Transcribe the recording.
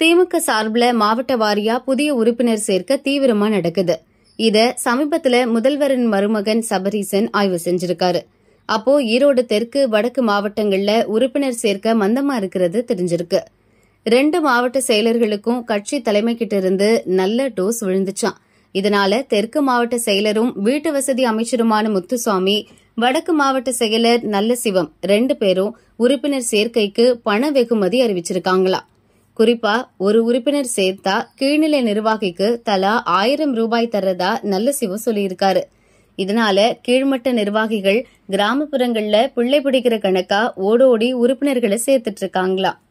திமுக சார்பில் மாவட்ட வாரியா புதிய உறுப்பினர் சேர்க்க தீவிரமா நடக்குது இத சமீபத்தில் முதல்வரின் மருமகன் சபரீசன் ஆய்வு செஞ்சிருக்காரு அப்போ ஈரோடு தெற்கு வடக்கு மாவட்டங்களில் உறுப்பினர் சேர்க்க மந்தமா இருக்கிறது தெரிஞ்சிருக்கு ரெண்டு மாவட்ட செயலர்களுக்கும் கட்சி தலைமை கிட்ட இருந்து நல்ல டோஸ் விழுந்துச்சான் இதனால தெற்கு மாவட்ட செயலரும் வீட்டு வசதி அமைச்சருமான முத்துசாமி வடக்கு மாவட்ட செயலர் நல்ல சிவம் ரெண்டு பேரும் உறுப்பினர் சேர்க்கைக்கு பண வெகுமதி அறிவிச்சிருக்காங்களா குறிப்பா ஒரு உறுப்பினர் சேர்த்தா கீழ்நிலை நிர்வாகிக்கு தலா ஆயிரம் ரூபாய் தர்றதா நல்ல சிவம் சொல்லியிருக்காரு இதனால கீழ்மட்ட நிர்வாகிகள் கிராமப்புறங்கள்ல பிள்ளை பிடிக்கிற கணக்கா ஓடோடி உறுப்பினர்களை சேர்த்துட்டு இருக்காங்களாம்